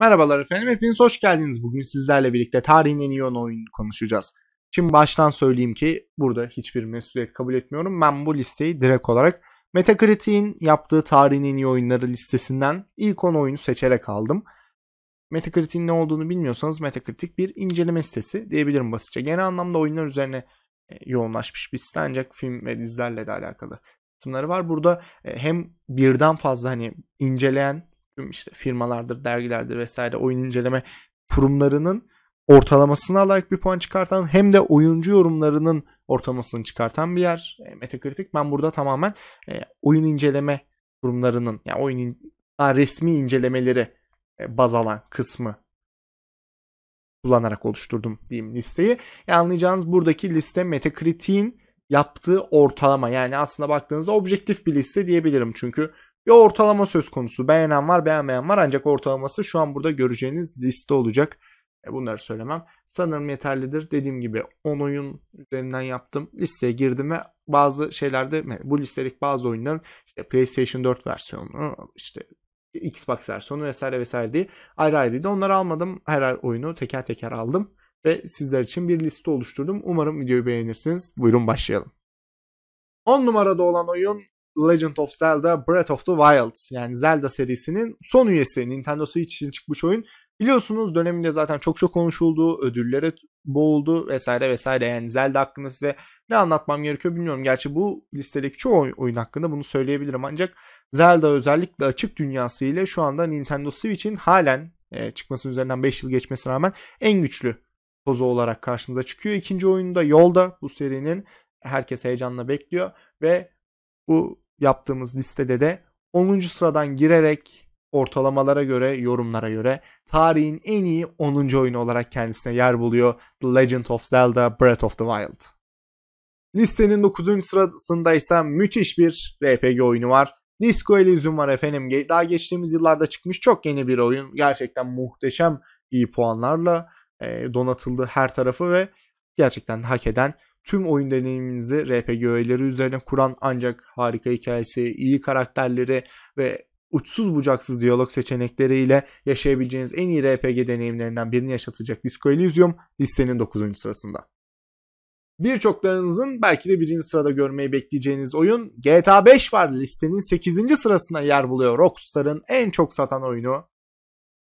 Merhabalar efendim, hepiniz hoş geldiniz. Bugün sizlerle birlikte tarihin en iyi 10 oyunu konuşacağız. Şimdi baştan söyleyeyim ki burada hiçbir mesuliyet kabul etmiyorum. Ben bu listeyi direkt olarak Metacritic'in yaptığı tarihin en iyi oyunları listesinden ilk 10 oyunu seçerek aldım. Metacritic'in ne olduğunu bilmiyorsanız Metacritic bir inceleme sitesi diyebilirim basitçe. Genel anlamda oyunlar üzerine e, yoğunlaşmış bir site ancak film ve dizilerle de alakalı kısımları var. Burada e, hem birden fazla hani inceleyen tüm işte firmalardır, dergilerdir vesaire oyun inceleme kurumlarının ortalamasına alarak bir puan çıkartan hem de oyuncu yorumlarının ortalamasını çıkartan bir yer. E, Metacritic ben burada tamamen e, oyun inceleme kurumlarının yani oyun daha resmi incelemeleri e, baz alan kısmı kullanarak oluşturdum diyeyim listeyi. E anlayacağınız buradaki liste Metacritic'in yaptığı ortalama yani aslında baktığınızda objektif bir liste diyebilirim. Çünkü bir ortalama söz konusu. Beğenen var, beğenmeyen var. Ancak ortalaması şu an burada göreceğiniz liste olacak. E, bunları söylemem. Sanırım yeterlidir. Dediğim gibi 10 oyun üzerinden yaptım. Listeye girdim ve bazı şeylerde bu listelik bazı oyunların işte PlayStation 4 versiyonu, işte Xbox versiyonu vesaire vesaire diye ayrı ayrıydı. Onları almadım. Her oyunu teker teker aldım ve sizler için bir liste oluşturdum. Umarım videoyu beğenirsiniz. Buyurun başlayalım. 10 numarada olan oyun Legend of Zelda Breath of the Wild yani Zelda serisinin son üyesi Nintendo Switch için çıkmış oyun. Biliyorsunuz döneminde zaten çok çok konuşuldu, ödüllere boğuldu vesaire vesaire. Yani Zelda hakkında size ne anlatmam gerekiyor bilmiyorum. Gerçi bu listedeki çoğu oyun hakkında bunu söyleyebilirim ancak Zelda özellikle açık dünyası ile şu anda Nintendo Switch'in halen e, çıkmasının üzerinden 5 yıl geçmesine rağmen en güçlü kozu olarak karşımıza çıkıyor. İkinci oyunda yolda bu serinin herkes heyecanla bekliyor ve bu yaptığımız listede de 10. sıradan girerek ortalamalara göre, yorumlara göre tarihin en iyi 10. oyunu olarak kendisine yer buluyor The Legend of Zelda Breath of the Wild. Listenin 9. sırasında ise müthiş bir RPG oyunu var. Disco Elysium var efendim. Daha geçtiğimiz yıllarda çıkmış çok yeni bir oyun. Gerçekten muhteşem iyi puanlarla donatıldı her tarafı ve gerçekten hak eden tüm oyun deneyiminizi RPG öğeleri üzerine kuran ancak harika hikayesi, iyi karakterleri ve uçsuz bucaksız diyalog seçenekleriyle yaşayabileceğiniz en iyi RPG deneyimlerinden birini yaşatacak Disco Elysium listenin 9. sırasında. Birçoklarınızın belki de birinci sırada görmeyi bekleyeceğiniz oyun GTA 5 var listenin 8. sırasında yer buluyor Rockstar'ın en çok satan oyunu.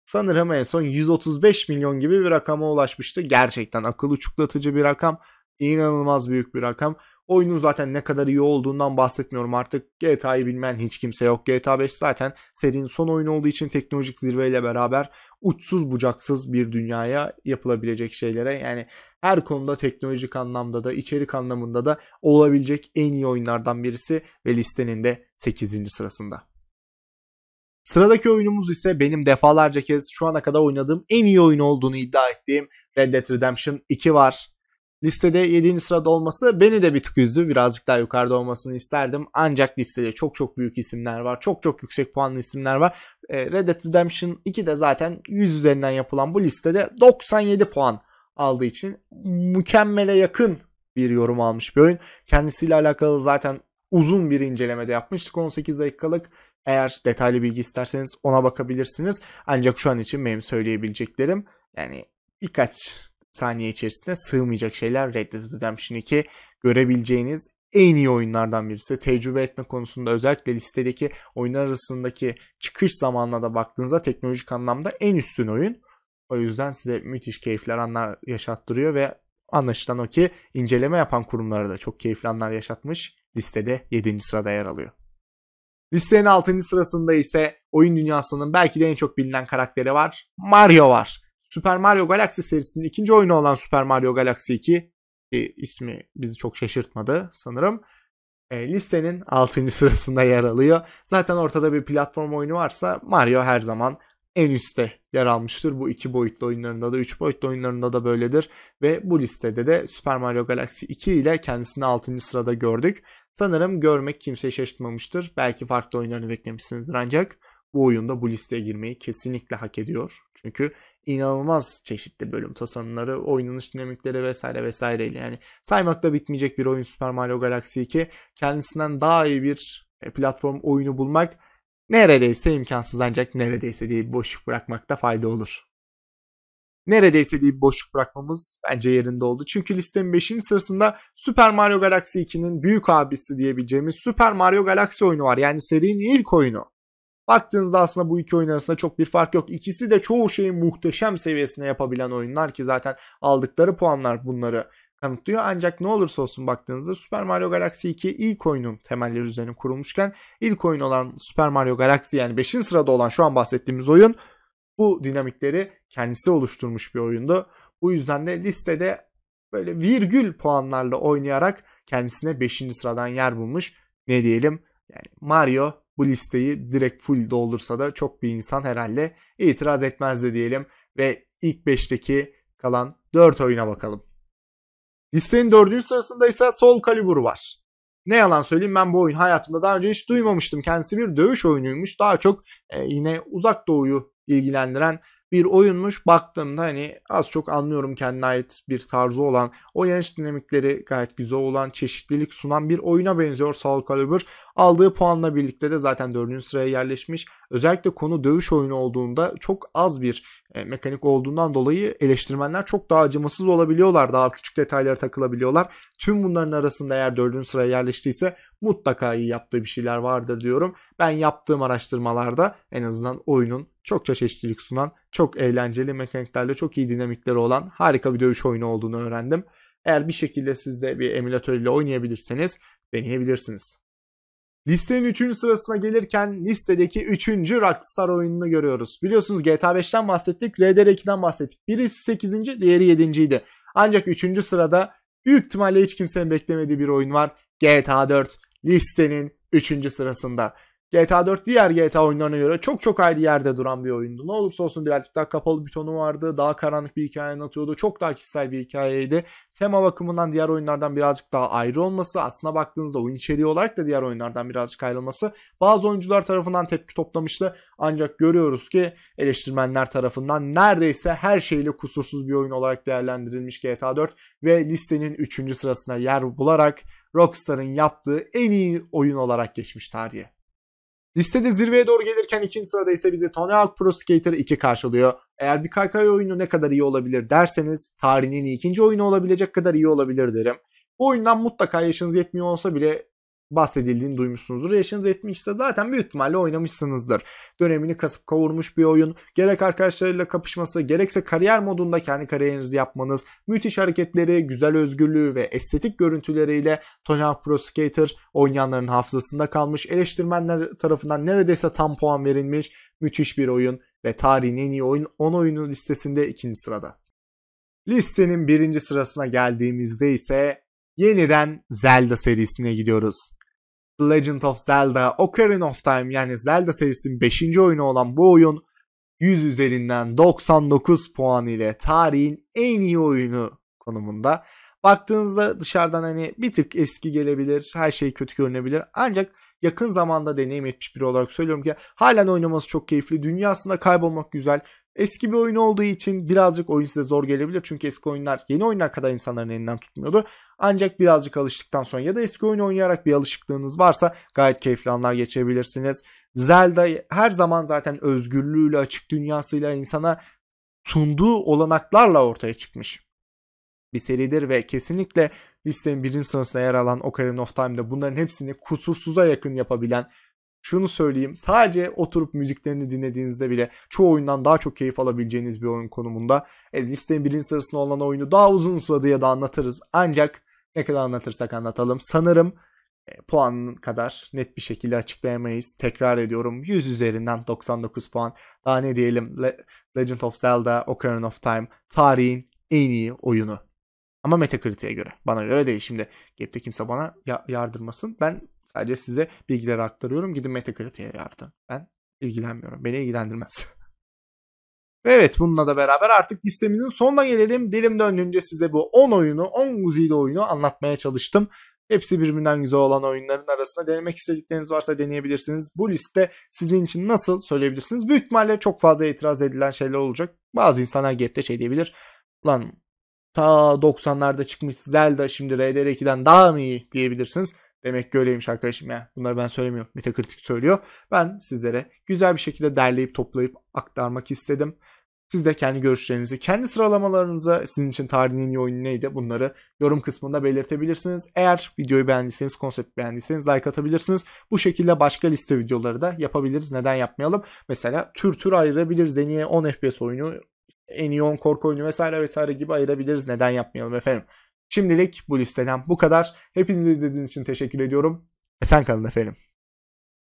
Sanırım en son 135 milyon gibi bir rakama ulaşmıştı. Gerçekten akıl uçuklatıcı bir rakam İnanılmaz büyük bir rakam. Oyunun zaten ne kadar iyi olduğundan bahsetmiyorum artık. GTA'yı bilmeyen hiç kimse yok. GTA 5 zaten serinin son oyunu olduğu için teknolojik zirveyle beraber uçsuz bucaksız bir dünyaya yapılabilecek şeylere yani her konuda teknolojik anlamda da içerik anlamında da olabilecek en iyi oyunlardan birisi ve listenin de 8. sırasında. Sıradaki oyunumuz ise benim defalarca kez şu ana kadar oynadığım en iyi oyun olduğunu iddia ettiğim Red Dead Redemption 2 var listede 7. sırada olması beni de bir tık üzdü. Birazcık daha yukarıda olmasını isterdim. Ancak listede çok çok büyük isimler var. Çok çok yüksek puanlı isimler var. E, Red Dead Redemption 2 de zaten 100 üzerinden yapılan bu listede 97 puan aldığı için mükemmele yakın bir yorum almış bir oyun. Kendisiyle alakalı zaten uzun bir incelemede yapmıştık 18 dakikalık. Eğer detaylı bilgi isterseniz ona bakabilirsiniz. Ancak şu an için benim söyleyebileceklerim yani birkaç saniye içerisinde sığmayacak şeyler Red Dead Redemption 2 görebileceğiniz en iyi oyunlardan birisi. Tecrübe etme konusunda özellikle listedeki oyunlar arasındaki çıkış zamanına da baktığınızda teknolojik anlamda en üstün oyun. O yüzden size müthiş keyifler anlar yaşattırıyor ve anlaşılan o ki inceleme yapan kurumlara da çok keyifli anlar yaşatmış. Listede 7. sırada yer alıyor. Listenin 6. sırasında ise oyun dünyasının belki de en çok bilinen karakteri var. Mario var. Super Mario Galaxy serisinin ikinci oyunu olan Super Mario Galaxy 2 e, ismi bizi çok şaşırtmadı sanırım. E, listenin 6. sırasında yer alıyor. Zaten ortada bir platform oyunu varsa Mario her zaman en üstte yer almıştır. Bu iki boyutlu oyunlarında da, üç boyutlu oyunlarında da böyledir. Ve bu listede de Super Mario Galaxy 2 ile kendisini 6. sırada gördük. Sanırım görmek kimseyi şaşırtmamıştır. Belki farklı oyunlarını beklemişsinizdir ancak bu oyunda bu listeye girmeyi kesinlikle hak ediyor. Çünkü inanılmaz çeşitli bölüm tasarımları, oynanış dinamikleri vesaire vesaireyle yani saymakla bitmeyecek bir oyun Super Mario Galaxy 2. Kendisinden daha iyi bir e, platform oyunu bulmak neredeyse imkansız ancak neredeyse diye boşluk bırakmakta fayda olur. Neredeyse diye boşluk bırakmamız bence yerinde oldu. Çünkü listenin 5. sırasında Super Mario Galaxy 2'nin büyük abisi diyebileceğimiz Super Mario Galaxy oyunu var. Yani serinin ilk oyunu. Baktığınızda aslında bu iki oyun arasında çok bir fark yok. İkisi de çoğu şeyi muhteşem seviyesine yapabilen oyunlar ki zaten aldıkları puanlar bunları kanıtlıyor. Ancak ne olursa olsun baktığınızda Super Mario Galaxy 2 ilk oyunun temelleri üzerine kurulmuşken ilk oyun olan Super Mario Galaxy yani 5. sırada olan şu an bahsettiğimiz oyun bu dinamikleri kendisi oluşturmuş bir oyundu. Bu yüzden de listede böyle virgül puanlarla oynayarak kendisine 5. sıradan yer bulmuş. Ne diyelim? Yani Mario bu listeyi direkt full doldursa da çok bir insan herhalde itiraz etmez de diyelim ve ilk 5'teki kalan 4 oyuna bakalım. Listenin 4. sırasında ise Soul Calibur var. Ne yalan söyleyeyim ben bu oyun hayatımda daha önce hiç duymamıştım. Kendisi bir dövüş oyunuymuş. Daha çok e, yine uzak doğuyu ilgilendiren bir oyunmuş. Baktığımda hani az çok anlıyorum kendine ait bir tarzı olan, o dinamikleri gayet güzel olan, çeşitlilik sunan bir oyuna benziyor Soul Calibur. Aldığı puanla birlikte de zaten 4. sıraya yerleşmiş. Özellikle konu dövüş oyunu olduğunda çok az bir e, mekanik olduğundan dolayı eleştirmenler çok daha acımasız olabiliyorlar. Daha küçük detaylara takılabiliyorlar. Tüm bunların arasında eğer dördüncü sıraya yerleştiyse mutlaka iyi yaptığı bir şeyler vardır diyorum. Ben yaptığım araştırmalarda en azından oyunun çokça çeşitlilik sunan, çok eğlenceli mekaniklerle çok iyi dinamikleri olan harika bir dövüş oyunu olduğunu öğrendim. Eğer bir şekilde siz de bir emülatör ile oynayabilirseniz deneyebilirsiniz. Listenin 3. sırasına gelirken listedeki 3. Rockstar oyununu görüyoruz. Biliyorsunuz GTA 5'ten bahsettik, RDR 2'den bahsettik. Biri 8. diğeri 7. idi. Ancak 3. sırada büyük ihtimalle hiç kimsenin beklemediği bir oyun var. GTA 4 listenin 3. sırasında. GTA 4 diğer GTA oyunlarına göre çok çok ayrı yerde duran bir oyundu. Ne olursa olsun birazcık daha kapalı bir tonu vardı. Daha karanlık bir hikaye anlatıyordu. Çok daha kişisel bir hikayeydi. Tema bakımından diğer oyunlardan birazcık daha ayrı olması. Aslına baktığınızda oyun içeriği olarak da diğer oyunlardan birazcık ayrılması. Bazı oyuncular tarafından tepki toplamıştı. Ancak görüyoruz ki eleştirmenler tarafından neredeyse her şeyle kusursuz bir oyun olarak değerlendirilmiş GTA 4. Ve listenin 3. sırasına yer bularak Rockstar'ın yaptığı en iyi oyun olarak geçmiş tarihe. Listede zirveye doğru gelirken ikinci sırada ise bize Tony Hawk Pro Skater 2 karşılıyor. Eğer bir kaykay oyunu ne kadar iyi olabilir derseniz tarihinin ikinci oyunu olabilecek kadar iyi olabilir derim. Bu oyundan mutlaka yaşınız yetmiyor olsa bile bahsedildiğini duymuşsunuzdur. Yaşınız etmişse zaten büyük ihtimalle oynamışsınızdır. Dönemini kasıp kavurmuş bir oyun. Gerek arkadaşlarıyla kapışması, gerekse kariyer modunda kendi kariyerinizi yapmanız, müthiş hareketleri, güzel özgürlüğü ve estetik görüntüleriyle Tony Hawk Pro Skater oynayanların hafızasında kalmış. Eleştirmenler tarafından neredeyse tam puan verilmiş. Müthiş bir oyun ve tarihin en iyi oyun 10 oyunun listesinde ikinci sırada. Listenin birinci sırasına geldiğimizde ise yeniden Zelda serisine gidiyoruz. The Legend of Zelda Ocarina of Time yani Zelda serisinin 5. oyunu olan bu oyun 100 üzerinden 99 puan ile tarihin en iyi oyunu konumunda. Baktığınızda dışarıdan hani bir tık eski gelebilir, her şey kötü görünebilir. Ancak yakın zamanda deneyim etmiş biri olarak söylüyorum ki halen oynaması çok keyifli. Dünyasında kaybolmak güzel. Eski bir oyun olduğu için birazcık oyun size zor gelebilir. Çünkü eski oyunlar yeni oyunlar kadar insanların elinden tutmuyordu. Ancak birazcık alıştıktan sonra ya da eski oyun oynayarak bir alışıklığınız varsa gayet keyifli anlar geçebilirsiniz. Zelda her zaman zaten özgürlüğüyle, açık dünyasıyla insana sunduğu olanaklarla ortaya çıkmış bir seridir ve kesinlikle listenin birinci sırasında yer alan Ocarina of Time'da bunların hepsini kusursuza yakın yapabilen şunu söyleyeyim sadece oturup müziklerini dinlediğinizde bile çoğu oyundan daha çok keyif alabileceğiniz bir oyun konumunda. E, listenin birinci sırasında olan oyunu daha uzun sürede ya da anlatırız ancak ne kadar anlatırsak anlatalım sanırım e, puan kadar net bir şekilde açıklayamayız. Tekrar ediyorum 100 üzerinden 99 puan. Daha ne diyelim Le- Legend of Zelda Ocarina of Time tarihin en iyi oyunu. Ama Metacritic'e göre. Bana göre değil. Şimdi Gap'te kimse bana ya- yardırmasın. Ben sadece size bilgileri aktarıyorum. Gidin Metacritic'e yardım. Ben ilgilenmiyorum. Beni ilgilendirmez. evet bununla da beraber artık listemizin sonuna gelelim. Dilim döndüğünce size bu 10 oyunu, 10 güzide oyunu anlatmaya çalıştım. Hepsi birbirinden güzel olan oyunların arasında denemek istedikleriniz varsa deneyebilirsiniz. Bu liste sizin için nasıl söyleyebilirsiniz? Büyük ihtimalle çok fazla itiraz edilen şeyler olacak. Bazı insanlar gapte şey diyebilir. Lan ta 90'larda çıkmış Zelda şimdi RDR2'den daha mı iyi diyebilirsiniz. Demek ki öyleymiş arkadaşım ya. Bunları ben söylemiyorum. Metacritic söylüyor. Ben sizlere güzel bir şekilde derleyip toplayıp aktarmak istedim. Siz de kendi görüşlerinizi, kendi sıralamalarınızı sizin için tarihin en iyi oyunu neydi bunları yorum kısmında belirtebilirsiniz. Eğer videoyu beğendiyseniz, konsept beğendiyseniz like atabilirsiniz. Bu şekilde başka liste videoları da yapabiliriz. Neden yapmayalım? Mesela tür tür ayırabiliriz. En 10 FPS oyunu en iyi 10 korku oyunu vesaire vesaire gibi ayırabiliriz. Neden yapmayalım efendim? Şimdilik bu listeden bu kadar. Hepinizi izlediğiniz için teşekkür ediyorum. Esen kalın efendim.